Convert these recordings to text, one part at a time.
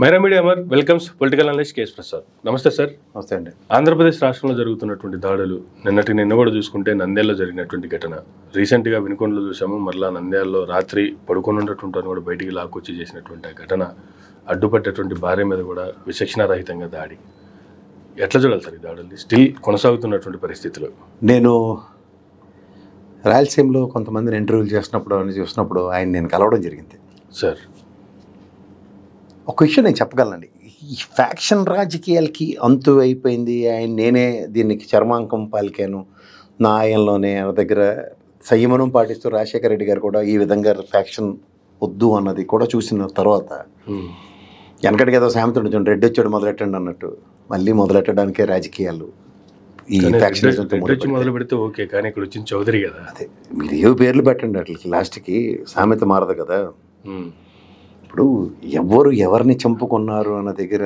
Myra media Amar welcomes political analyst KS Prasad నమస్తే sir నమస్తే అండి ఆంధ్రప్రదేశ్ రాష్ట్రంలో జరుగుతున్నటువంటి దాడులు నిన్నటి నిన్న కూడా చూసుకుంటే నంద్యాలలో జరిగినటువంటి ఘటన రీసెంట్గా వినుకొండలో చూసాము మరలా నంద్యాలలో రాత్రి పడుకొని ఉన్నటువంటి కూడా బయటికి లాక్కొచ్చి చేసినటువంటి ఆ ఘటన అడ్డుపట్టేటువంటి భార్య మీద కూడా విచక్షణారహితంగా దాడి ఎట్లా చూడాలి సార్ ఈ దాడులు స్టిల్ కొనసాగుతున్నటువంటి పరిస్థితులు నేను రాయలసీమలో కొంతమందిని ఇంటర్వ్యూలు చేసినప్పుడు అని చూసినప్పుడు ఆయన నేను కలవడం జరిగింది సార్ ఒక విషయం నేను చెప్పగలనండి ఈ ఫ్యాక్షన్ రాజకీయాలకి అంతు అయిపోయింది ఆయన నేనే దీనికి చర్మాంకం పాలికాను నా ఆయనలోనే ఆయన దగ్గర సంయమనం పాటిస్తూ రాజశేఖర రెడ్డి గారు కూడా ఈ విధంగా ఫ్యాక్షన్ వద్దు అన్నది కూడా చూసిన తర్వాత వెనకటి ఏదో సామెత ఉంటుంది రెడ్డి వచ్చాడు మొదలెట్టండి అన్నట్టు మళ్ళీ మొదలెట్టడానికే రాజకీయాలు ఈ ఫ్యాక్షన్ మొదలు పెడితే ఓకే కానీ ఇక్కడ వచ్చింది చౌదరి కదా అదే మీరు ఏ పేర్లు పెట్టండి అట్లకి లాస్ట్కి సామెత మారదు కదా ఇప్పుడు ఎవరు ఎవరిని చంపుకున్నారు అన్న దగ్గర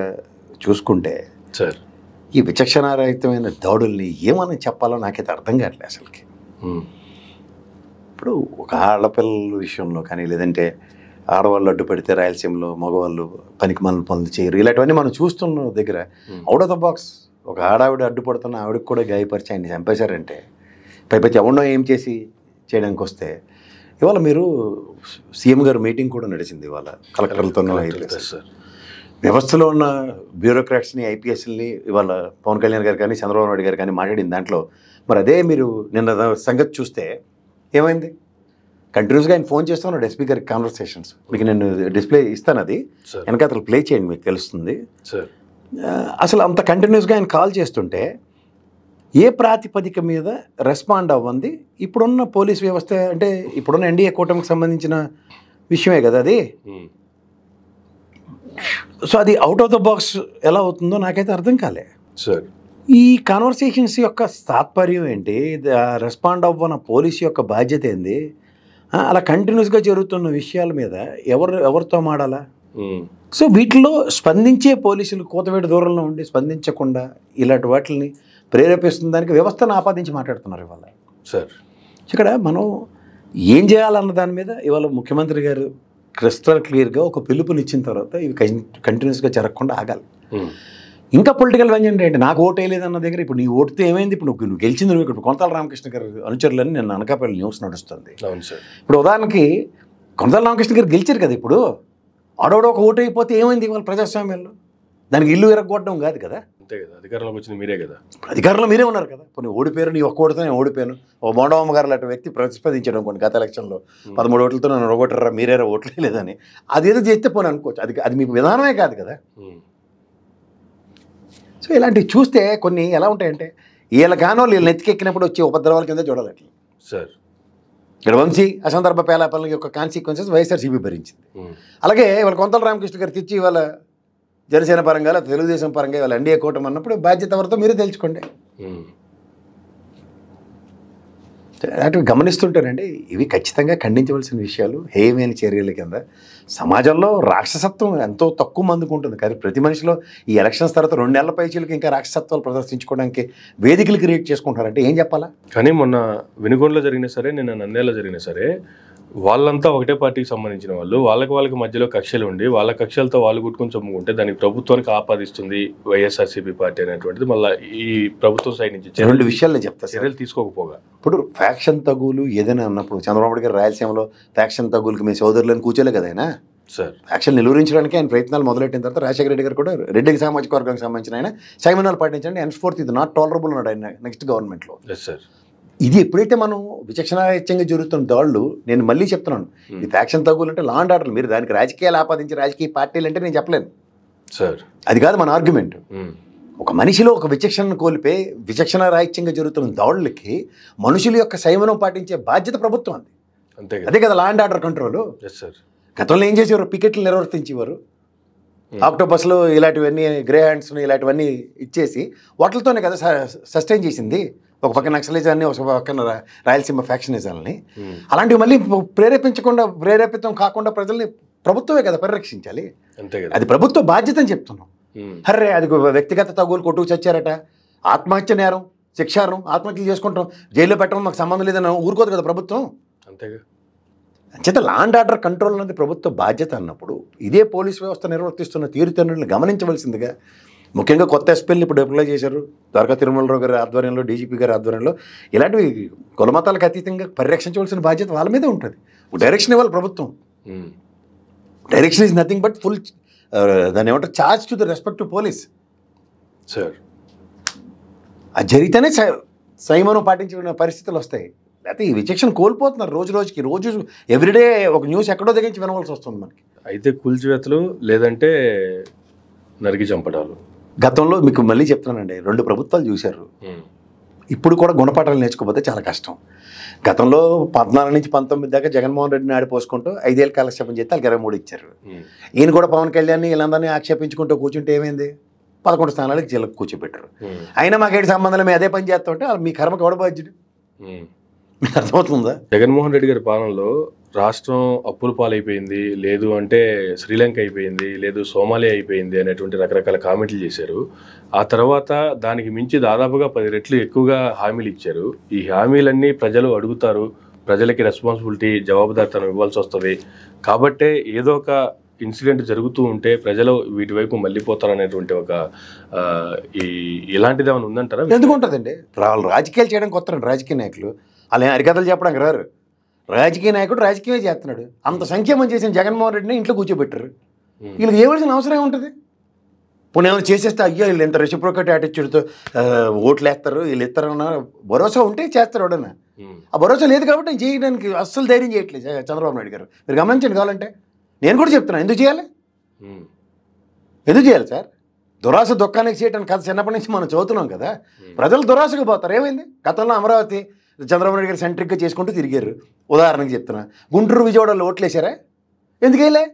చూసుకుంటే సార్ ఈ విచక్షణారహితమైన దాడుల్ని ఏమని చెప్పాలో నాకైతే అర్థం కావట్లేదు అసలుకి ఇప్పుడు ఒక ఆడపిల్లల విషయంలో కానీ లేదంటే ఆడవాళ్ళు అడ్డు పెడితే రాయలసీమలో మగవాళ్ళు పనికి మనల్ని పనులు చేయరు ఇలాంటివన్నీ మనం చూస్తున్న దగ్గర అవుట్ ఆఫ్ ద బాక్స్ ఒక ఆడావిడ అడ్డుపడుతున్న ఆవిడకి కూడా గాయపరిచి ఆయన చంపేశారంటే పైపతి ఎవడో ఏం చేసి చేయడానికి వస్తే ఇవాళ మీరు సీఎం గారు మీటింగ్ కూడా నడిచింది ఇవాళ కలెక్టర్లతో సార్ వ్యవస్థలో ఉన్న బ్యూరోక్రాట్స్ని ఐపీఎస్ని ఇవాళ పవన్ కళ్యాణ్ గారు కానీ చంద్రబాబు నాయుడు గారు కానీ మాట్లాడిన దాంట్లో మరి అదే మీరు నిన్న సంగతి చూస్తే ఏమైంది కంటిన్యూస్గా ఆయన ఫోన్ చేస్తా ఉన్నాడు ఎస్పీ గారికి కాన్వర్సేషన్స్ మీకు నేను డిస్ప్లే ఇస్తాను అది వెనక అతను ప్లే చేయండి మీకు తెలుస్తుంది అసలు అంత కంటిన్యూస్గా ఆయన కాల్ చేస్తుంటే ఏ ప్రాతిపదిక మీద రెస్పాండ్ అవ్వండి ఇప్పుడున్న పోలీస్ వ్యవస్థ అంటే ఇప్పుడున్న ఎన్డీఏ కూటమికి సంబంధించిన విషయమే కదా అది సో అది అవుట్ ఆఫ్ ద బాక్స్ ఎలా అవుతుందో నాకైతే అర్థం కాలే సార్ ఈ కాన్వర్సేషన్స్ యొక్క తాత్పర్యం ఏంటి రెస్పాండ్ అవ్వన పోలీస్ యొక్క బాధ్యత ఏంది అలా కంటిన్యూస్గా జరుగుతున్న విషయాల మీద ఎవరు ఎవరితో మాడాలా సో వీటిలో స్పందించే పోలీసులు కోతవేటి దూరంలో ఉండి స్పందించకుండా ఇలాంటి వాటిని ప్రేరేపిస్తున్న దానికి వ్యవస్థను ఆపాదించి మాట్లాడుతున్నారు ఇవాళ సార్ ఇక్కడ మనం ఏం చేయాలన్న దాని మీద ఇవాళ ముఖ్యమంత్రి గారు క్రిస్టల్ క్లియర్గా ఒక పిలుపునిచ్చిన తర్వాత ఇవి కంటిన్యూస్గా జరగకుండా ఆగాలి ఇంకా పొలిటికల్ వ్యంజెంట్ ఏంటి నాకు ఓటు వేయలేదన్న దగ్గర ఇప్పుడు నీ ఓటుతో ఏమైంది ఇప్పుడు నువ్వు గెలిచింది నువ్వు ఇప్పుడు కొంతల రామకృష్ణ గారు అనుచరులని నేను అనకాపల్లి న్యూస్ నడుస్తుంది అవును సార్ ఇప్పుడు ఉదాహరణకి కొంతల రామకృష్ణ గారు గెలిచారు కదా ఇప్పుడు ఆడోడ ఒక ఓటు అయిపోతే ఏమైంది ఇవాళ ప్రజాస్వామ్యంలో దానికి ఇల్లు ఎరగొట్టడం కాదు కదా అంతే కదా అధికారంలోకి వచ్చింది మీరే కదా అధికారంలో మీరే ఉన్నారు కదా కొన్ని ఓడిపోయారు నీ ఒక్కోటితో నేను ఓడిపోయాను ఓ మోండవమ్మ గారు లాంటి వ్యక్తి ప్రతిస్పందించాడు అనుకోండి గత ఎలక్షన్లో పదమూడు ఓట్లతో నన్ను ఒడగొట్టరా మీరేరా ఓట్లే లేదని ఏదో చేస్తే పోనీ అనుకోవచ్చు అది అది మీకు విధానమే కాదు కదా సో ఇలాంటివి చూస్తే కొన్ని ఎలా ఉంటాయంటే గానో వీళ్ళు నెత్తికెక్కినప్పుడు వచ్చే ఉపద్రవాల కింద చూడాలి సార్ ఇక్కడ వంశీ అసందర్భ పేలాపల్లి యొక్క కాన్సిక్వెన్సెస్ వైఎస్ఆర్సీపీ భరించింది అలాగే వాళ్ళ కొంతల రామకృష్ణ గారు తెచ్చి వాళ్ళ జనసేన పరంగా తెలుగుదేశం పరంగా ఇవాళ ఎన్డీఏ కూటమి అన్నప్పుడు బాధ్యత ఎవరితో మీరే తెలుసుకోండి అటు గమనిస్తుంటారండి ఇవి ఖచ్చితంగా ఖండించవలసిన విషయాలు హేయమైన చర్యల కింద సమాజంలో రాక్షసత్వం ఎంతో తక్కువ మందికి ఉంటుంది కానీ ప్రతి మనిషిలో ఈ ఎలక్షన్స్ తర్వాత రెండు నెలల పైచీలకి ఇంకా రాక్షసత్వాలు ప్రదర్శించుకోవడానికి వేదికలు క్రియేట్ చేసుకుంటారంటే ఏం చెప్పాలా కానీ మొన్న వినుగోండ్లో జరిగినా సరే నిన్న నంద్యాలలో జరిగినా సరే వాళ్ళంతా ఒకటే పార్టీకి సంబంధించిన వాళ్ళు వాళ్ళకి వాళ్ళకి మధ్యలో కక్షలు ఉండి వాళ్ళ కక్షలతో వాళ్ళు కుట్టుకుని చమ్ముకుంటే దానికి ప్రభుత్వానికి ఆపాదిస్తుంది వైఎస్ఆర్సీపీ పార్టీ అనేటువంటిది మళ్ళీ ఈ ప్రభుత్వం సైడ్ నుంచి రెండు విషయాలు చెప్తా చర్యలు తీసుకోకపోగా ఇప్పుడు ఫ్యాక్షన్ తగులు ఏదైనా అన్నప్పుడు చంద్రబాబు గారు రాయలసీమలో ఫ్యాక్షన్ తగులకి మేము సోదరులను కూర్చోలే కదా ఆయన సార్ యాక్షన్ నిలువరించడానికి ఆయన ప్రయత్నాలు మొదలెట్టిన తర్వాత రాజశేఖర రెడ్డి గారు కూడా రెడ్డికి సామాజిక వర్గానికి సంబంధించిన ఆయన సైమినాలు పాటించండి ఎన్ఫోర్త్ ఇది నాట్ టాలరబుల్ ఉన్నాడు ఆయన నెక్స్ట్ గవర్నమెంట్లో ఎస్ సార్ ఇది ఎప్పుడైతే మనం విచక్షణారహిత్యంగా జరుగుతున్న దాళ్ళు నేను మళ్ళీ చెప్తున్నాను hmm. ఈ ఫ్యాక్షన్ తగులంటే లా అండ్ ఆర్డర్ మీరు దానికి రాజకీయాలు ఆపాదించి రాజకీయ పార్టీలు అంటే నేను చెప్పలేను సార్ అది కాదు మన ఆర్గ్యుమెంట్ hmm. ఒక మనిషిలో ఒక విచక్షణను కోల్పే విచక్షణ రాహిత్యంగా జరుగుతున్న దాడులకి మనుషుల యొక్క సైమనం పాటించే బాధ్యత ప్రభుత్వం అంది అంతే అదే కదా లా అండ్ ఆర్డర్ కంట్రోల్ గతంలో ఏం చేసేవారు పికెట్లు నిర్వర్తించేవారు ఆక్టోపస్లో hmm. ఇలాంటివన్నీ గ్రే హ్యాండ్స్ని ఇలాంటివన్నీ ఇచ్చేసి వాటితోనే కదా సస్టైన్ చేసింది ఒక పక్క నక్సలిజాన్ని ఒక పక్కన రాయలసీమ ఫ్యాక్షనిజాన్ని అలాంటివి మళ్ళీ ప్రేరేపించకుండా ప్రేరేపితం కాకుండా ప్రజల్ని ప్రభుత్వమే కదా పరిరక్షించాలి అది ప్రభుత్వ బాధ్యత అని చెప్తున్నాం హర్రే అది వ్యక్తిగత తగులు కొట్టుకు చచ్చారట ఆత్మహత్య నేరం శిక్షారం ఆత్మహత్యలు చేసుకుంటాం జైల్లో పెట్టడం మాకు సంబంధం లేదని ఊరుకోదు కదా ప్రభుత్వం అంతేగా చేత లా ఆర్డర్ కంట్రోల్ అనేది ప్రభుత్వ బాధ్యత అన్నప్పుడు ఇదే పోలీస్ వ్యవస్థ నిర్వర్తిస్తున్న తీరుతెన్నులను గమనించవలసిందిగా ముఖ్యంగా కొత్త ఎస్పీలను ఇప్పుడు అప్లై చేశారు ద్వారకా తిరుమలరావు గారి ఆధ్వర్యంలో డీజీపీ గారి ఆధ్వర్యంలో ఇలాంటివి కులమతాలకు అతీతంగా పరిరక్షించవలసిన బాధ్యత వాళ్ళ మీదే ఉంటుంది డైరెక్షన్ ఇవ్వాలి ప్రభుత్వం direction is nothing but full దాని ఏమంటారు charge to the respect to police sir అది జరిగితేనే సంయమనం పాటించిన పరిస్థితులు వస్తాయి లేకపోతే ఈ విచక్షణ కోల్పోతున్నారు రోజు రోజుకి రోజు ఎవ్రీడే ఒక న్యూస్ ఎక్కడో దగ్గర నుంచి వినవలసి వస్తుంది మనకి అయితే కూల్చివేతలు లేదంటే నరికి చంపడాలు గతంలో మీకు మళ్ళీ చెప్తున్నానండి రెండు ప్రభుత్వాలు చూశారు ఇప్పుడు కూడా గుణపాఠాలు నేర్చుకోకపోతే చాలా కష్టం గతంలో పద్నాలుగు నుంచి పంతొమ్మిది దాకా జగన్మోహన్ రెడ్డిని ఆడిపోసుకుంటూ ఐదేళ్ళు కాలక్షేపం చేస్తే వాళ్ళకి ఇరవై మూడు ఇచ్చారు ఈయన కూడా పవన్ కళ్యాణ్ని వీళ్ళందరినీ ఆక్షేపించుకుంటూ కూర్చుంటే ఏమైంది పదకొండు స్థానాలకు జిల్లకు కూర్చోబెట్టారు అయినా మాకేటి సంబంధాలు మేము అదే పని చేస్తుంటే మీ కర్మకు ఎవడ మీకు అర్థమవుతుందా జగన్మోహన్ రెడ్డి గారి పాలనలో రాష్ట్రం అప్పులు పాలైపోయింది లేదు అంటే శ్రీలంక అయిపోయింది లేదు సోమాలి అయిపోయింది అనేటువంటి రకరకాల కామెంట్లు చేశారు ఆ తర్వాత దానికి మించి దాదాపుగా పది రెట్లు ఎక్కువగా హామీలు ఇచ్చారు ఈ హామీలన్నీ ప్రజలు అడుగుతారు ప్రజలకి రెస్పాన్సిబిలిటీ జవాబుదారితనం ఇవ్వాల్సి వస్తుంది కాబట్టే ఏదో ఒక ఇన్సిడెంట్ జరుగుతూ ఉంటే ప్రజలు వీటి వైపు మళ్ళీపోతారు అనేటువంటి ఒక ఈ ఇలాంటిది ఏమైనా ఉందంటారా ఎందుకు ఉంటుందండి వాళ్ళు రాజకీయాలు చేయడం కొత్త రాజకీయ నాయకులు అలా అరికథలు చెప్పడానికి రారు రాజకీయ నాయకుడు రాజకీయమే చేస్తున్నాడు అంత సంక్షేమం చేసిన జగన్మోహన్ రెడ్డిని ఇంట్లో కూర్చోబెట్టారు వీళ్ళకి ఏవలసిన అవసరం ఏముంటుంది పోనీ ఏమైనా చేసేస్తే అయ్యో వీళ్ళు ఇంత రెసిప్రోకేట్ యాటిట్యూడ్తో ఓట్లు వేస్తారు వీళ్ళు ఇస్తారన్న భరోసా ఉంటే చేస్తారు ఎవడన్నా ఆ భరోసా లేదు కాబట్టి నేను చేయడానికి అస్సలు ధైర్యం చేయట్లేదు చంద్రబాబు నాయుడు గారు మీరు గమనించండి కావాలంటే నేను కూడా చెప్తున్నాను ఎందుకు చేయాలి ఎందుకు చేయాలి సార్ దురాశ దుఃఖానికి చేయటానికి కథ చిన్నప్పటి నుంచి మనం చదువుతున్నాం కదా ప్రజలు దురాశకు పోతారు ఏమైంది గతంలో అమరావతి చంద్రబాబు నాయుడు గారు సెంట్రిక్గా చేసుకుంటూ తిరిగారు ఉదాహరణకు చెప్తున్నా గుంటూరు విజయవాడలో ఓట్లు వేసారా ఎందుకు వేయలే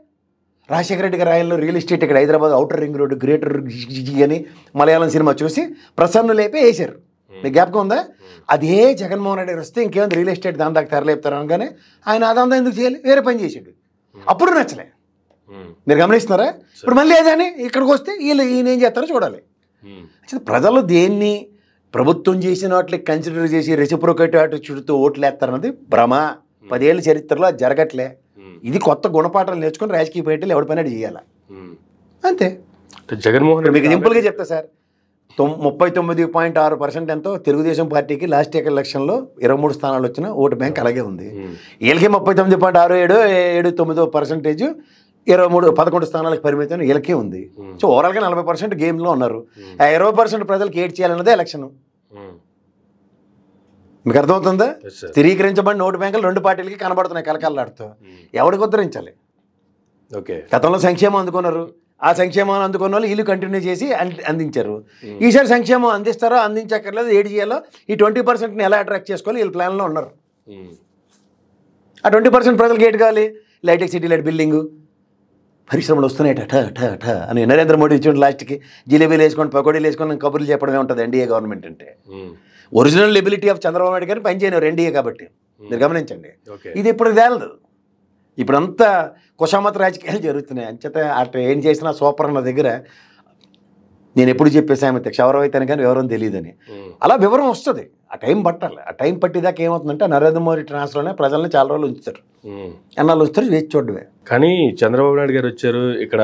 రాజశేఖర రెడ్డి గారి రియల్ ఎస్టేట్ ఇక్కడ Hyderabad outer ring road greater అని మలయాళం సినిమా చూసి ప్రసన్న లేపి వేశారు hmm. మీకు జ్ఞాపకం ఉందా అదే జగన్మోహన్ రెడ్డి గారు వస్తే ఇంకేముంది రియల్ ఎస్టేట్ దాని దాకా తెరలేపుతారు అనగానే ఆయన అదంతా ఎందుకు చేయాలి వేరే పని చేసాడు hmm. అప్పుడు నచ్చలే hmm. మీరు గమనిస్తున్నారా ఇప్పుడు మళ్ళీ అదే ఇక్కడికి వస్తే వీళ్ళు ఈయన ఏం చేస్తారో చూడాలి ప్రజలు దేన్ని ప్రభుత్వం చేసిన వాటికి కన్సిడర్ చేసి రెసిప్రోకేట్ ఓట్లు వేస్తారన్నది భ్రమ పదేళ్ళ చరిత్రలో జరగట్లే ఇది కొత్త గుణపాఠాలు నేర్చుకుని రాజకీయ పార్టీలు ఎవరిపైన చేయాలి అంతే జగన్మోహన్ రెడ్డి మీకు సింపుల్గా చెప్తా సార్ ముప్పై తొమ్మిది పాయింట్ ఆరు పర్సెంట్ ఎంతో తెలుగుదేశం పార్టీకి లాస్ట్ ఇయర్ ఎలక్షన్లో ఇరవై మూడు స్థానాలు వచ్చిన ఓటు బ్యాంక్ అలాగే ఉంది వీళ్ళకి ముప్పై తొమ్మిది పాయింట్ ఆరు ఏడు ఏడు తొమ్మిదో పర్సెంటేజ్ ఇరవై మూడు పదకొండు స్థానాలకు పరిమితం ఇలకే ఉంది hmm. సో ఓవరాల్గా నలభై పర్సెంట్ గేమ్లో ఉన్నారు hmm. ఆ ఇరవై పర్సెంట్ ప్రజలకు ఏడ్ చేయాలన్నదే ఎలక్షన్ hmm. మీకు అర్థమవుతుందా స్థిరీకరించబడిన నోటు బ్యాంకులు రెండు పార్టీలకి కనబడుతున్నాయి కలకల్లాడుతూ ఎవరికి ఉద్ధరించాలి ఓకే గతంలో సంక్షేమం అందుకున్నారు ఆ సంక్షేమాన్ని అందుకున్న వాళ్ళు వీళ్ళు కంటిన్యూ చేసి అందించారు ఈసారి సంక్షేమం అందిస్తారో అందించక్కర్లేదు ఏడు చేయాలో ఈ ట్వంటీ పర్సెంట్ని ఎలా అట్రాక్ట్ చేసుకోవాలి వీళ్ళు ప్లాన్లో ఉన్నారు ఆ ట్వంటీ పర్సెంట్ ప్రజలకు ఏటు కావాలి లైటెక్ సిటీ లైట్ బిల్డింగు పరిశ్రమలు వస్తున్నాయి ఠ ఠ ఠ అని నరేంద్ర మోడీ ఇచ్చిన లాస్ట్కి జిలేబీలు వేసుకొని పకోడీలు వేసుకొని కబుర్లు చెప్పడమే ఉంటుంది ఎన్డీఏ గవర్నమెంట్ అంటే original liability of Chandrababu Naidu గారిని పనిచేయను ఎన్డీఏ కాబట్టి మీరు గమనించండి ఇది ఇప్పుడు తేలదు ఇప్పుడంతా కుషామత రాజకీయాలు జరుగుతున్నాయి అంచేత అట్లా ఏం చేసినా సూపర్ అన్న దగ్గర నేను ఎప్పుడు చెప్పేసి ఆమె క్షవరం అయితేనే కానీ వివరం తెలియదని అలా వివరం వస్తుంది ఆ టైం పట్టాలి ఆ టైం పట్టేదాకా ఏమవుతుందంటే నరేంద్ర మోదీ ట్రాన్స్ఫర్లోనే ప్రజల్ని చాలా రోజులు ఉంచుతారు ఎన్నాళ్ళు వస్తారు వేచి చూడడమే కానీ చంద్రబాబు నాయుడు గారు వచ్చారు ఇక్కడ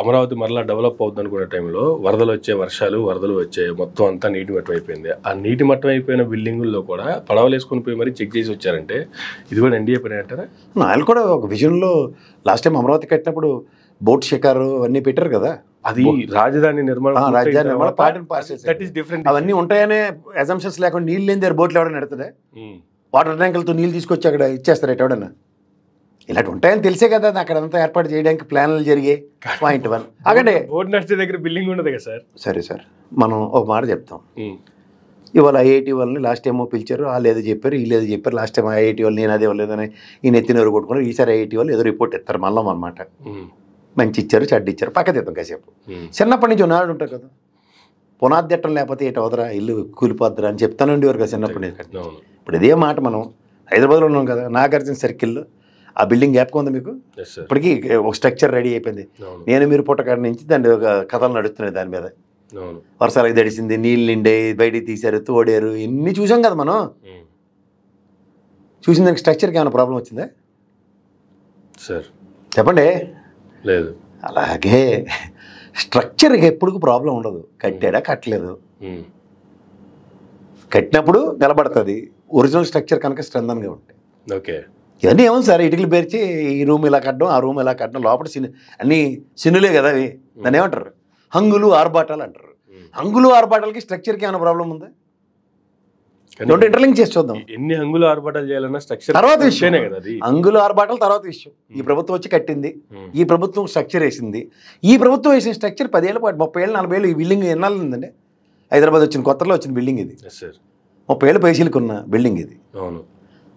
అమరావతి మరలా డెవలప్ అవుతుంది అనుకునే టైంలో వరదలు వచ్చే వర్షాలు వరదలు వచ్చే మొత్తం అంతా నీటి మట్టం అయిపోయింది ఆ నీటి మట్టం అయిపోయిన బిల్డింగుల్లో కూడా పడవలు వేసుకుని పోయి మరీ చెక్ చేసి వచ్చారంటే ఇది కూడా ఎన్డీఏ పని అంటారా వాళ్ళు కూడా ఒక విజన్లో లాస్ట్ టైం అమరావతి కట్టినప్పుడు బోట్ షికారు అన్నీ పెట్టారు కదా అది రాజధాని నిర్మాణం రాజధాని డిఫరెంట్ అవన్నీ ఉంటాయనే అజంప్షన్స్ లేకుండా నీళ్ళు లేని దగ్గర బోట్లు ఎవడన్నా నెడతాడే వాటర్ ట్యాంకులతో నీళ్ళు తీసుకొచ్చి అక్కడ ఇచ్చేస్తారు ఎవడన్నా ఇలాంటి ఉంటాయని తెలిసే కదా అక్కడ అంతా ఏర్పాటు చేయడానికి ప్లాన్లు జరిగే పాయింట్ వన్ అక్కడే బోర్డు నడిచే దగ్గర బిల్డింగ్ ఉండదు కదా సార్ సరే సార్ మనం ఒక మాట చెప్తాం ఇవాళ ఐఐటి వాళ్ళని లాస్ట్ టైమో పిలిచారు వాళ్ళు ఏదో చెప్పారు ఈ ఏదో చెప్పారు లాస్ట్ టైం ఐఐటి వాళ్ళు నేను అదే వాళ్ళేదని ఈయన ఎత్తినోరు కొట్టుకున్నారు ఈసారి ఐఐటి వాళ్ళు ఏదో రిపోర్ట్ ఇస్తారు మళ్ళీ అనమాట మంచి ఇచ్చారు చెడ్డ ఇచ్చారు పక్కదిద్దాం కాసేపు చిన్నప్పటి నుంచి ఉన్నాడు ఉంటారు కదా పునాదిట్టం లేకపోతే ఇటు వదరా ఇల్లు కూలిపోద్దరా అని చెప్తాను ఉండేవారు కదా చిన్నప్పటి నుంచి ఇప్పుడు ఇదే మాట మనం హైదరాబాద్లో ఉన్నాం కదా నాగార్జున సర్కిల్ ఆ బిల్డింగ్ గ్యాప్ ఉంది మీకు ఇప్పటికీ ఒక స్ట్రక్చర్ రెడీ అయిపోయింది నేను మీరు పుట్టకాడ నుంచి దాన్ని ఒక కథలు నడుస్తున్నాయి దాని మీద వర్షాలకు తడిసింది నీళ్ళు నిండే బయటికి తీశారు తోడారు ఇన్ని చూసాం కదా మనం చూసిన దానికి స్ట్రక్చర్కి ఏమైనా ప్రాబ్లం వచ్చిందా సార్ చెప్పండి లేదు అలాగే స్ట్రక్చర్కి ఎప్పుడు ప్రాబ్లం ఉండదు కట్టాడా కట్టలేదు కట్టినప్పుడు నిలబడుతుంది ఒరిజినల్ స్ట్రక్చర్ కనుక స్ట్రెందన్గా ఉంటాయి ఓకే ఇవన్నీ ఏమో సార్ ఇటుకలు పేర్చి ఈ రూమ్ ఇలా కట్టడం ఆ రూమ్ ఇలా కట్టడం లోపల సిన్ అన్నీ సినులే కదా అవి దాన్ని ఏమంటారు హంగులు ఆర్బాటాలు అంటారు హంగులు ఆర్బాటాలకి స్ట్రక్చర్కి ఏమైనా ప్రాబ్లం ఉందా రెండు ఇంటర్లింక్ చేసి చూద్దాం ఎన్ని అంగుల ఆర్భాటాలు చేయాలన్నా స్ట్రక్చర్ తర్వాత విషయం అంగుల ఆర్భాటాలు తర్వాత విషయం ఈ hmm. ప్రభుత్వం వచ్చి కట్టింది hmm. ఈ ప్రభుత్వం స్ట్రక్చర్ వేసింది ఈ ప్రభుత్వం వేసిన స్ట్రక్చర్ పదేళ్ళ పాటు ముప్పై ఏళ్ళు నలభై ఏళ్ళు ఈ బిల్డింగ్ ఎన్నాళ్ళు ఉందండి హైదరాబాద్ వచ్చిన కొత్తలో వచ్చిన బిల్డింగ్ ఇది ముప్పై ఏళ్ళు పైసీలకు ఉన్న బిల్డింగ్ ఇది అవును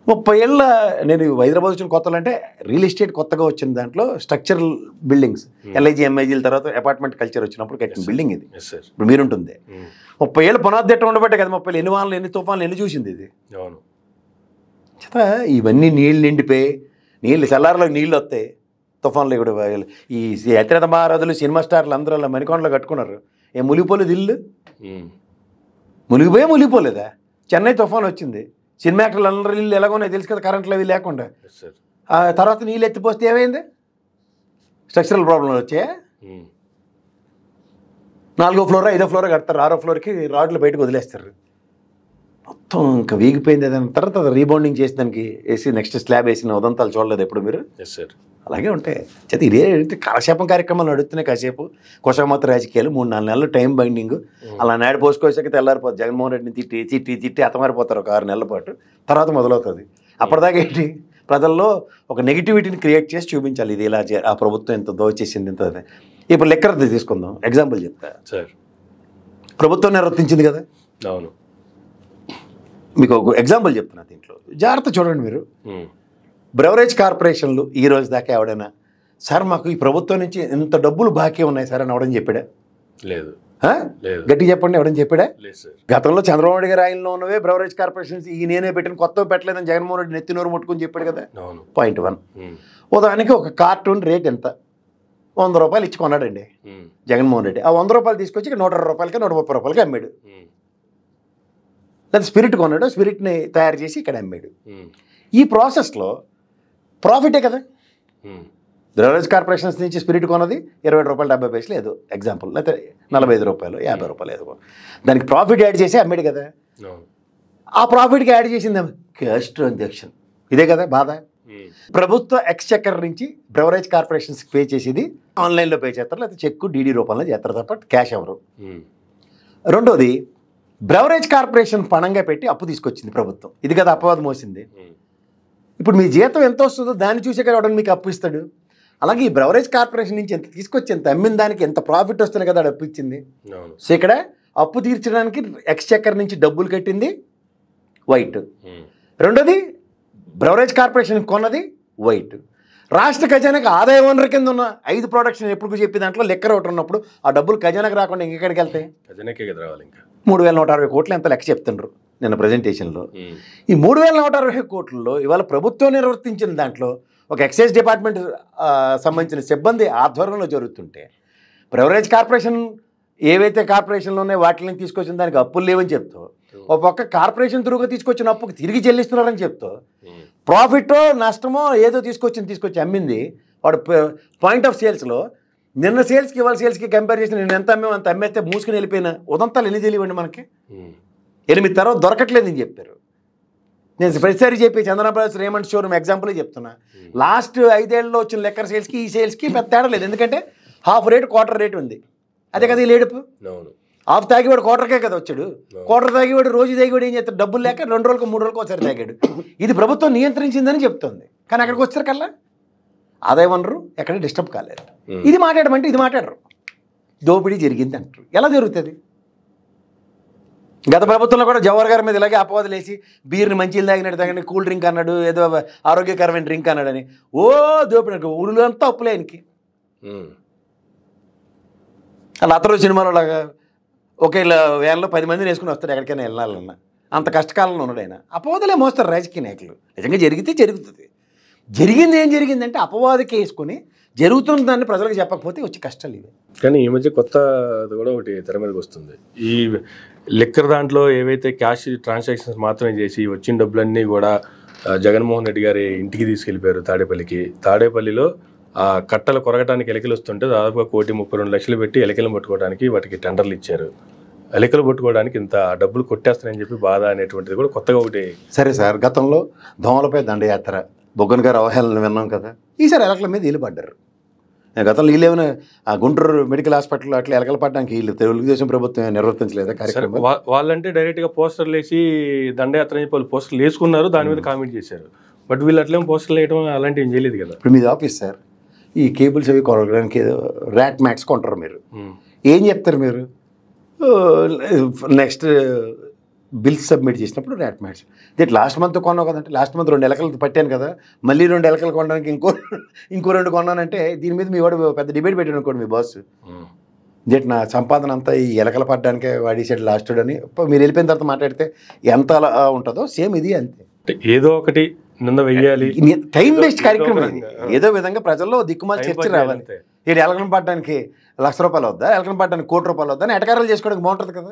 ముప్పై ఏళ్ళ నేను హైదరాబాద్ వచ్చిన కొత్తలు అంటే రియల్ ఎస్టేట్ కొత్తగా వచ్చిన దాంట్లో స్ట్రక్చరల్ బిల్డింగ్స్ hmm. ఎల్ఐజి ఎంఐజీల తర్వాత అపార్ట్మెంట్ కల్చర్ వచ్చినప్పుడు కట్టిన బిల్డింగ్ ఇది ఇప్పుడు మీరుంటుంది hmm. ముప్పై ఏళ్ళు పునాదిట్టం ఉండబట్టే కదా ముప్పై ఎన్ని వాళ్ళు ఎన్ని తుఫాన్లు ఎన్ని చూసింది ఇది అవును చేత ఇవన్నీ నీళ్ళు నిండిపోయి నీళ్ళు సెల్లార్లో నీళ్ళు వస్తాయి తుఫాన్లు కూడా ఈ అతిరథ మహారాజులు సినిమా స్టార్లు అందరూ మణికొండలో కట్టుకున్నారు ఏ మునిగిపోలేదు ఇల్లు hmm. మునిగిపోయే మునిగిపోలేదా చెన్నై తుఫాన్ వచ్చింది సినిమా యాక్టర్లు అందరూ ఇల్లు ఎలాగోనే తెలుసు కదా కరెంట్లో అవి లేకుండా తర్వాత నీళ్ళు ఎత్తిపోస్తే ఏమైంది స్ట్రక్చరల్ ప్రాబ్లంలు వచ్చే hmm. నాలుగో ఫ్లోర్ ఐదో ఫ్లోర్ కడతారు ఆరో ఫ్లోర్కి రాడ్లు బయటకు వదిలేస్తారు మొత్తం ఇంకా వీగిపోయింది దాని తర్వాత రీబౌండింగ్ చేసి దానికి వేసి నెక్స్ట్ స్లాబ్ వేసిన ఉదంతాలు చూడలేదు ఎప్పుడు మీరు ఎస్ సార్ అలాగే ఉంటాయి చేత ఇదే కాలక్షేపం కార్యక్రమాలు నడుస్తున్నాయి కాసేపు కుసమత రాజకీయాలు మూడు నాలుగు నెలలు టైం బైండింగ్ అలా నాడు పోసుకోసాక తెల్లారిపోతుంది జగన్మోహన్ రెడ్డిని తిట్టి తిట్టి తిట్టి అతమారిపోతారు ఒక ఆరు నెలల పాటు తర్వాత మొదలవుతుంది అప్పటిదాకా ఏంటి ప్రజల్లో ఒక నెగిటివిటీని క్రియేట్ చేసి చూపించాలి ఇది ఇలా ఆ ప్రభుత్వం ఇంత చేసింది ఎంత ఇప్పుడు లెక్కరద్దు తీసుకుందాం ఎగ్జాంపుల్ చెప్తా సార్ ప్రభుత్వం నిర్వర్తించింది కదా అవును మీకు ఒక ఎగ్జాంపుల్ చెప్తున్నా దీంట్లో జాగ్రత్త చూడండి మీరు బ్రెవరేజ్ కార్పొరేషన్లు ఈ రోజు దాకా ఎవడైనా సార్ మాకు ఈ ప్రభుత్వం నుంచి ఇంత డబ్బులు బాకీ ఉన్నాయి సార్ అని ఎవడని చెప్పాడా లేదు గట్టి చెప్పండి ఎవడని చెప్పాడా గతంలో చంద్రబాబు నాయుడు ఆయనలో ఉన్నవే బ్రవరేజ్ కార్పొరేషన్ ఈ నేనే పెట్టిన కొత్త పెట్టలేదని జగన్మోహన్ రెడ్డి నోరు ముట్టుకుని చెప్పాడు కదా పాయింట్ వన్ ఉదాహరణకి ఒక కార్టూన్ రేట్ ఎంత వంద రూపాయలు ఇచ్చి కొన్నాడండి జగన్మోహన్ రెడ్డి ఆ వంద రూపాయలు తీసుకొచ్చి నూట రూపాయలకి నూట ముప్పై రూపాయలకి అమ్మాడు లేదా స్పిరిట్ కొన్నాడు స్పిరిట్ని తయారు చేసి ఇక్కడ అమ్మాడు ఈ ప్రాసెస్లో ప్రాఫిటే కదా ద్రవరాజ్ కార్పొరేషన్స్ నుంచి స్పిరిట్ కొన్నది ఇరవై రూపాయలు డెబ్బై పైసలు లేదు ఎగ్జాంపుల్ లేకపోతే నలభై ఐదు రూపాయలు యాభై రూపాయలు ఏదో దానికి ప్రాఫిట్ యాడ్ చేసి అమ్మాడు కదా ఆ ప్రాఫిట్కి యాడ్ చేసింది క్యాష్ ట్రాన్సాక్షన్ ఇదే కదా బాధ ప్రభుత్వ ఎక్స్చెక్కర్ నుంచి బ్రవరేజ్ కార్పొరేషన్స్కి పే చేసేది ఆన్లైన్లో పే చేస్తారు లేకపోతే చెక్కు డీడీ రూపంలో చేస్తారు తప్ప క్యాష్ ఎవరు రెండోది బ్రవరేజ్ కార్పొరేషన్ పణంగా పెట్టి అప్పు తీసుకొచ్చింది ప్రభుత్వం ఇది కదా అపవాదం మోసింది ఇప్పుడు మీ జీతం ఎంత వస్తుందో దాన్ని చూసే కదా వాడు మీకు అప్పు ఇస్తాడు అలాగే ఈ బ్రవరేజ్ కార్పొరేషన్ నుంచి ఎంత తీసుకొచ్చి ఎంత అమ్మిన దానికి ఎంత ప్రాఫిట్ వస్తుంది కదా అప్పు ఇచ్చింది సో ఇక్కడ అప్పు తీర్చడానికి ఎక్స్చెక్కర్ నుంచి డబ్బులు కట్టింది వైట్ రెండోది బ్రవరేజ్ కార్పొరేషన్ కొన్నది వైట్ రాష్ట్ర ఖజానాకి ఆదాయ వనరు కింద ఉన్న ఐదు ప్రొడక్ట్స్ ఎప్పుడు చెప్పి దాంట్లో లెక్కర్ ఒకటి ఉన్నప్పుడు ఆ డబ్బులు ఖజానాకి రాకుండా ఇంకెక్కడికి వెళ్తాయి ఖజానాకే రావాలి ఇంకా మూడు వేల నూట అరవై కోట్లు ఎంత లెక్క చెప్తుండ్రు నిన్న ప్రజెంటేషన్లో ఈ మూడు వేల నూట అరవై కోట్లలో ఇవాళ ప్రభుత్వం నిర్వర్తించిన దాంట్లో ఒక ఎక్సైజ్ డిపార్ట్మెంట్ సంబంధించిన సిబ్బంది ఆధ్వర్యంలో జరుగుతుంటే ప్రవరేజ్ కార్పొరేషన్ ఏవైతే కార్పొరేషన్లు ఉన్నాయో వాటిని తీసుకొచ్చిన దానికి అప్పులు లేవని చెప్తూ ఒక పక్క కార్పొరేషన్ త్రూగా తీసుకొచ్చిన అప్పుకి తిరిగి చెల్లిస్తున్నారని చెప్తూ ప్రాఫిటో నష్టమో ఏదో తీసుకొచ్చింది తీసుకొచ్చి అమ్మింది వాడు పాయింట్ ఆఫ్ సేల్స్లో నిన్న సేల్స్కి ఇవాళ సేల్స్కి కంపేర్ చేసి నేను ఎంత అమ్మేమో అంత అమ్మేస్తే మూసుకుని వెళ్ళిపోయిన ఉదంతాలు ఎన్ని తెలియవండి మనకి ఎనిమిది తర్వాత దొరకట్లేదని చెప్పారు నేను ప్రతిసారి చెప్పి చంద్రబాబు రేమండ్ షోరూమ్ ఎగ్జాంపులే చెప్తున్నా లాస్ట్ ఐదేళ్ళలో వచ్చిన లెక్కర్ సేల్స్కి ఈ సేల్స్కి పెద్ద తేడా లేదు ఎందుకంటే హాఫ్ రేట్ క్వార్టర్ రేట్ ఉంది అదే కదా ఈ లేడుపు హాఫ్ తాగివాడు క్వార్టర్కే కదా వచ్చాడు క్వార్టర్ తాగివాడు రోజు తాగివాడు ఏం చేస్తాడు డబ్బులు లేక రెండు రోజులకు మూడు రోజులకు ఒకసారి తాగాడు ఇది ప్రభుత్వం నియంత్రించిందని చెప్తుంది కానీ అక్కడికి వచ్చారు కల్లా వనరు ఎక్కడ డిస్టర్బ్ కాలేదు ఇది మాట్లాడమంటే ఇది మాట్లాడరు దోపిడీ జరిగింది అంటారు ఎలా జరుగుతుంది గత ప్రభుత్వంలో కూడా జవహర్ గారి మీద ఇలాగే అపవాదులు వేసి బీర్ని మంచిలు తాగినట్టు తాగండి కూల్ డ్రింక్ అన్నాడు ఏదో ఆరోగ్యకరమైన డ్రింక్ అన్నాడని ఓ దోపినట్టు ఊరిలో అంతా అప్పులే ఆయనకి అలా అతను సినిమాలో లాగా ఒకే వేలలో పది మందిని వేసుకుని వస్తారు ఎక్కడికైనా వెళ్ళాలన్నా అంత కష్టకాలంలో ఉన్నాడు ఆయన అపవాదులే మోస్తారు రాజకీయ నాయకులు నిజంగా జరిగితే జరుగుతుంది జరిగింది ఏం జరిగిందంటే అపవాదకి వేసుకొని జరుగుతున్న దాన్ని ప్రజలకు చెప్పకపోతే వచ్చే కష్టాలు ఇవి కానీ ఈ మధ్య కొత్త కూడా ఒకటి తెర మీదకి వస్తుంది ఈ లిక్కర్ దాంట్లో ఏవైతే క్యాష్ ట్రాన్సాక్షన్స్ మాత్రమే చేసి వచ్చిన డబ్బులన్నీ కూడా జగన్మోహన్ రెడ్డి గారి ఇంటికి తీసుకెళ్ళిపోయారు తాడేపల్లికి తాడేపల్లిలో ఆ కట్టలు కొరగటానికి ఎలకలు వస్తుంటే దాదాపుగా కోటి ముప్పై రెండు లక్షలు పెట్టి ఎలికలు పట్టుకోవడానికి వాటికి టెండర్లు ఇచ్చారు ఎలికలు పట్టుకోవడానికి ఇంత డబ్బులు కొట్టేస్తానని చెప్పి బాధ అనేటువంటిది కూడా కొత్తగా ఒకటి సరే సార్ గతంలో దోమలపై దండయాత్ర బొగ్గన్ గారు అవహేళన విన్నాం కదా ఈసారి ఎలకల మీద పడ్డారు నేను గతంలో వీళ్ళేమైనా ఆ గుంటూరు మెడికల్ హాస్పిటల్ అట్లా ఎలకలపడడానికి వీళ్ళు తెలుగుదేశం ప్రభుత్వం నిర్వర్తించలేదా కార్యక్రమం వాళ్ళంటే డైరెక్ట్గా పోస్టర్లు వేసి దండయాత్ర అని చెప్పి పోస్టర్లు వేసుకున్నారు దాని మీద కామెంట్ చేశారు బట్ వీళ్ళు అట్లేం పోస్టర్లు వేయడం అలాంటివి చేయలేదు కదా ఇప్పుడు మీది ఆఫీస్ సార్ ఈ కేబుల్స్ అవి కొనడానికి ర్యాట్ మ్యాట్స్ కొంటారు మీరు ఏం చెప్తారు మీరు నెక్స్ట్ బిల్స్ సబ్మిట్ చేసినప్పుడు rat mats that last month కొన్నావు కదంటే లాస్ట్ మంత్ రెండు ఎలకలు పట్టాను కదా మళ్ళీ రెండు ఎలకలు కొనడానికి ఇంకో ఇంకో రెండు కొన్నానంటే దీని మీద మీ వాడు పెద్ద డిబేట్ పెట్టాను అనుకోండి మీ బాస్ దేట్ నా సంపాదన అంతా ఈ ఎలకలు పడ్డానికే వాడేసాడు లాస్ట్ అని మీరు వెళ్ళిపోయిన తర్వాత మాట్లాడితే ఎంత అలా ఉంటుందో సేమ్ ఇది అంతే ఏదో ఒకటి నిన్న వెయ్యాలి టైం వేస్ట్ కార్యక్రమం ఏదో విధంగా ప్రజల్లో దిక్కుమాల చర్చ రావాలి ఏడు ఎలకలు పట్టడానికి లక్ష రూపాయలు వద్దా ఎలకలు పడ్డానికి కోటి రూపాయలు వద్దా అని ఎటకారాలు చేసుకోవడానికి బాగుంటుంది కదా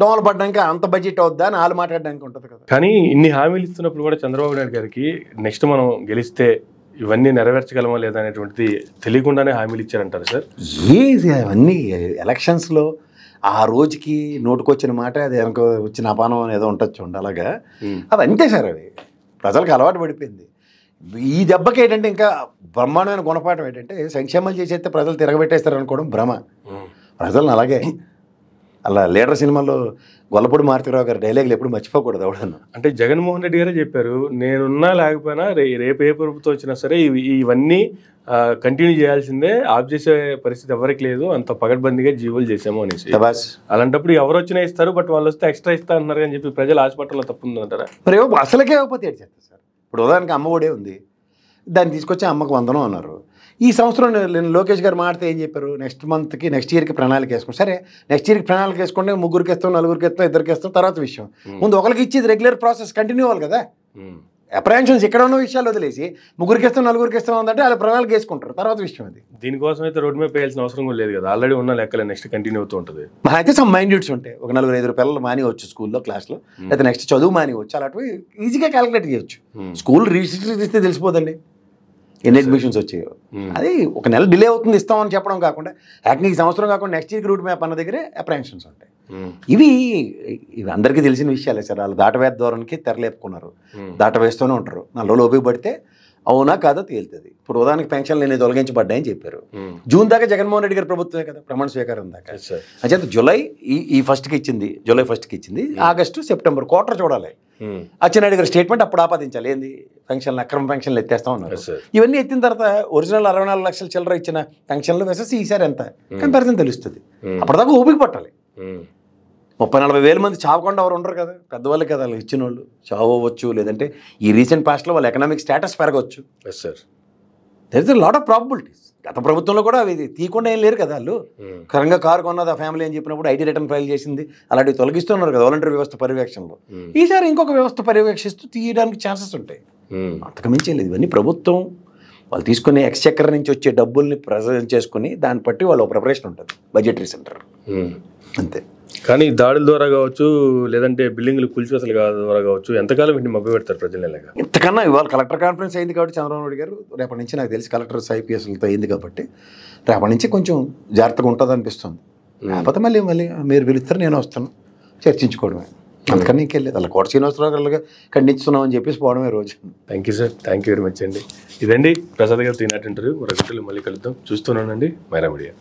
దోమలు పడ్డానికి అంత బడ్జెట్ అవుద్దా అని వాళ్ళు మాట్లాడడానికి ఉంటుంది కదా కానీ ఇన్ని హామీలు ఇస్తున్నప్పుడు కూడా చంద్రబాబు నాయుడు గారికి నెక్స్ట్ మనం గెలిస్తే ఇవన్నీ నెరవేర్చగలమా లేదా అనేటువంటిది తెలియకుండానే హామీలు ఇచ్చారంటారు సార్ ఏది అవన్నీ ఎలక్షన్స్లో ఆ రోజుకి నోటుకొచ్చిన మాట అది వెనక వచ్చిన అపానం ఏదో ఉంటుంది చూడండి అలాగా అది అంతే సార్ అది ప్రజలకు అలవాటు పడిపోయింది ఈ దెబ్బకి ఏంటంటే ఇంకా బ్రహ్మాండమైన గుణపాఠం ఏంటంటే సంక్షేమాలు చేసేస్తే ప్రజలు తిరగబెట్టేస్తారు అనుకోవడం భ్రమ ప్రజలను అలాగే అలా లీడర్ సినిమాలో గొల్లపూడి మారుతిరావు గారు డైలాగ్లు ఎప్పుడు మర్చిపోకూడదు ఎవడన్నా అంటే జగన్మోహన్ రెడ్డి గారే చెప్పారు నేనున్నా లేకపోయినా రే రేపు ఏ ప్రభుత్వం వచ్చినా సరే ఇవి ఇవన్నీ కంటిన్యూ చేయాల్సిందే ఆఫ్ చేసే పరిస్థితి ఎవరికి లేదు అంత పగడ్బందీగా జీవోలు చేసాము అనేసి అలాంటప్పుడు ఎవరు వచ్చినా ఇస్తారు బట్ వాళ్ళు వస్తే ఎక్స్ట్రా ఇస్తా అంటున్నారు అని చెప్పి ప్రజలు హాస్పిటల్లో అంటారా మరి అసలుకే ఇవ్వకపోతే ఏడు చేస్తారు సార్ ఇప్పుడు ఉదాహరణకి అమ్మఒడే ఉంది దాన్ని తీసుకొచ్చి అమ్మకు వందనం అన్నారు ఈ సంవత్సరం నేను లోకేష్ గారు మాడితే ఏం చెప్పారు నెక్స్ట్ మంత్కి నెక్స్ట్ ఇయర్కి ప్రణాళిక వేసుకోండి సరే నెక్స్ట్ ఇయర్కి ప్రణాళిక వేసుకోండి ముగ్గురికి ఇస్తాం నలుగురికి ఇస్తాం ఇద్దరికి ఇస్తాం తర్వాత విషయం ముందు ఒకరికి ఇచ్చేది రెగ్యులర్ ప్రాసెస్ కంటిన్యూ అవ్వాలి కదా అప్రహెన్షన్స్ ఎక్కడ ఉన్న విషయాలు వదిలేసి ముగ్గురికి ఇస్తాం నలుగురికి ఇస్తాం అంటే వాళ్ళు ప్రణాళిక వేసుకుంటారు తర్వాత విషయం అది దీనికోసం అయితే రోడ్ మీద వేయాల్సిన అవసరం కూడా లేదు కదా ఆల్రెడీ ఉన్న లెక్కలు నెక్స్ట్ కంటిన్యూ అవుతూ ఉంటుంది మా అయితే సమ్ యూట్స్ ఉంటాయి ఒక నలుగురు ఐదు పిల్లలు మానివచ్చు స్కూల్లో క్లాస్లో లేదా నెక్స్ట్ చదువు మానివచ్చు అలాంటివి ఈజీగా క్యాలిక్యులేట్ చేయొచ్చు స్కూల్ రీసెర్చ్ తీస్తే తెలిసిపోదండి ఎన్ని అడ్మిషన్స్ వచ్చాయో hmm. అది ఒక నెల డిలే అవుతుంది ఇస్తామని చెప్పడం కాకుండా యాక్నిక్ సంవత్సరం కాకుండా నెక్స్ట్ ఇయర్కి రూట్ మ్యాప్ అన్న దగ్గరే అప్రహెన్షన్స్ ఉంటాయి hmm. ఇవి ఇవి అందరికీ తెలిసిన విషయాలే సార్ వాళ్ళు దాటవేత ధోరణికి తెరలేపుకున్నారు hmm. దాటవేస్తూనే ఉంటారు నా లోపి పడితే అవునా కాదా తేలుతుంది ఇప్పుడు ఉదాహరణకి పెన్షన్లు అనేది తొలగించబడ్డాయని చెప్పారు hmm. జూన్ దాకా జగన్మోహన్ రెడ్డి గారి ప్రభుత్వమే కదా ప్రమాణ స్వీకారం దాకా అంచేత జూలై ఈ ఈ ఫస్ట్కి ఇచ్చింది జూలై ఫస్ట్కి ఇచ్చింది hmm. ఆగస్టు సెప్టెంబర్ క్వార్టర్ చూడాలి hmm. అచ్చెన్నాయుడు గారి స్టేట్మెంట్ అప్పుడు ఆపాదించాలి ఏంది పెన్షన్లు అక్రమ పెన్షన్లు ఎత్తేస్తా ఉన్నారు ఇవన్నీ ఎత్తిన తర్వాత ఒరిజినల్ అరవై నాలుగు లక్షల చిల్లర ఇచ్చిన పెన్షన్లు వేసేసి ఈసారి ఎంత కంపారిజన్ తెలుస్తుంది అప్పటిదాకా ఊపికి పట్టాలి ముప్పై నలభై వేల మంది చావకుండా ఎవరు ఉండరు కదా పెద్దవాళ్ళు కదా వాళ్ళు ఇచ్చిన వాళ్ళు చావవచ్చు లేదంటే ఈ రీసెంట్ పాస్ట్లో వాళ్ళ ఎకనామిక్ స్టేటస్ పెరగవచ్చు yes sir there is lot of probabilities గత ప్రభుత్వంలో కూడా అవి తీయకుండా ఏం లేరు కదా వాళ్ళు hmm. కరంగా కారు కొన్నది ఆ ఫ్యామిలీ అని చెప్పినప్పుడు ఐటీ రిటర్న్ ఫైల్ చేసింది అలాంటివి తొలగిస్తున్నారు కదా వాలంటీర్ వ్యవస్థ పర్యవేక్షణలో hmm. ఈసారి ఇంకొక వ్యవస్థ పర్యవేక్షిస్తూ తీయడానికి ఛాన్సెస్ ఉంటాయి hmm. అంతకుమించి లేదు ఇవన్నీ ప్రభుత్వం వాళ్ళు తీసుకునే ఎక్స్చక్కర్ నుంచి వచ్చే డబ్బుల్ని ప్రజెంట్ చేసుకుని దాన్ని బట్టి వాళ్ళు ప్రిపరేషన్ ఉంటుంది బడ్జెటరీ సెంటర్ అంతే కానీ దాడుల ద్వారా కావచ్చు లేదంటే బిల్డింగ్లు కూల్చివేసలు ద్వారా కావచ్చు ఎంతకాలం వీటిని మభ్య పెడతారు ప్రజలు ఇలాగా ఇంతకన్నా ఇవాళ కలెక్టర్ కాన్ఫరెన్స్ అయింది కాబట్టి చంద్రబాబు నాయుడు గారు రేపటి నుంచి నాకు తెలిసి కలెక్టర్ ఐపీఎస్లతో అయింది కాబట్టి రేపటి నుంచి కొంచెం జాగ్రత్తగా ఉంటుంది అనిపిస్తుంది లేకపోతే మళ్ళీ మళ్ళీ మీరు పిలుస్తారు నేను వస్తాను చర్చించుకోవడమే అందుకని ఇంకెళ్ళలేదు అలా కోట శ్రీనివాసరావు గారు చెప్పేసి పోవడమే రోజు thank you sir thank you very much అండి ఇదండి ప్రసాద్ గారు తినట్టు ఇంటర్వ్యూ మరొకటి మళ్ళీ కలుద్దాం చూస్తున్నానండి మైరా మీడియా